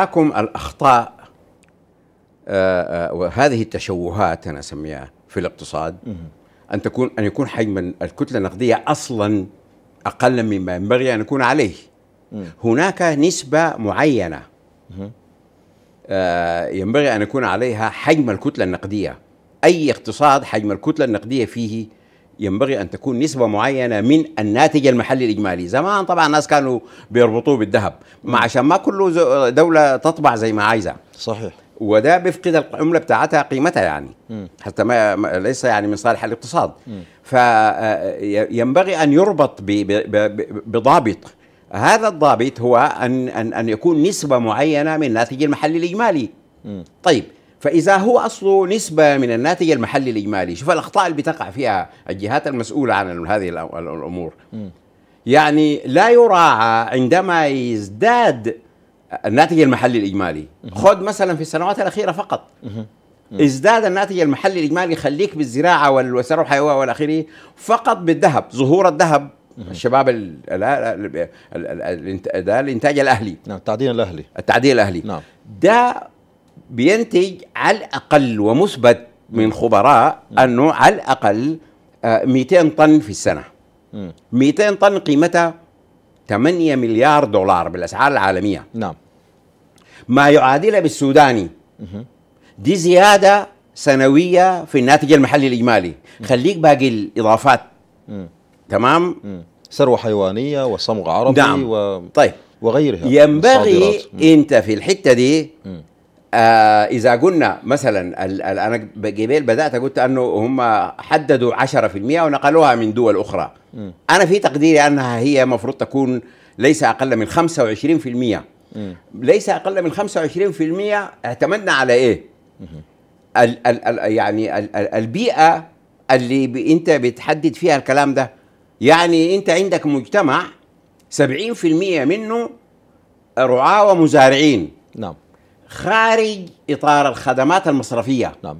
أكم الأخطاء آه، آه، وهذه التشوهات أنا أسميها في الاقتصاد أن تكون أن يكون حجم الكتلة النقدية أصلا أقل مما ينبغي أن يكون عليه هناك نسبة معينة آه، ينبغي أن يكون عليها حجم الكتلة النقدية أي اقتصاد حجم الكتلة النقدية فيه ينبغي ان تكون نسبه معينه من الناتج المحلي الاجمالي زمان طبعا الناس كانوا بيربطوه بالذهب ما عشان ما كل دوله تطبع زي ما عايزه صحيح وده بيفقد العمله بتاعتها قيمتها يعني م. حتى ما ليس يعني من صالح الاقتصاد فينبغي آه، ان يربط بضابط هذا الضابط هو ان ان ان يكون نسبه معينه من الناتج المحلي الاجمالي م. طيب فاذا هو اصله نسبه من الناتج المحلي الاجمالي شوف الاخطاء اللي بتقع فيها الجهات المسؤوله عن هذه الامور م. يعني لا يراعى عندما يزداد الناتج المحلي الاجمالي خذ مثلا في السنوات الاخيره فقط ازداد الناتج المحلي الاجمالي خليك بالزراعه والثروه الحيويه والاخره فقط بالذهب ظهور الذهب الشباب الانتاج الاهلي نعم التعدين الاهلي التعدين الاهلي نعم ده بينتج على الاقل ومثبت من خبراء انه على الاقل 200 آه، طن في السنه 200 طن قيمتها 8 مليار دولار بالاسعار العالميه نعم ما يعادلها بالسوداني دي زياده سنويه في الناتج المحلي الاجمالي خليك باقي الاضافات تمام ثروه حيوانيه وصمغ عربي نعم. و... طيب وغيرها ينبغي انت في الحته دي آه، اذا قلنا مثلا انا جبال بدات قلت انه هم حددوا 10% ونقلوها من دول اخرى م. انا في تقديري انها هي المفروض تكون ليس اقل من 25% م. ليس اقل من 25% اعتمدنا على ايه؟ الـ ال ال يعني الـ الـ البيئه اللي انت بتحدد فيها الكلام ده يعني انت عندك مجتمع 70% منه رعاه ومزارعين نعم خارج اطار الخدمات المصرفيه نعم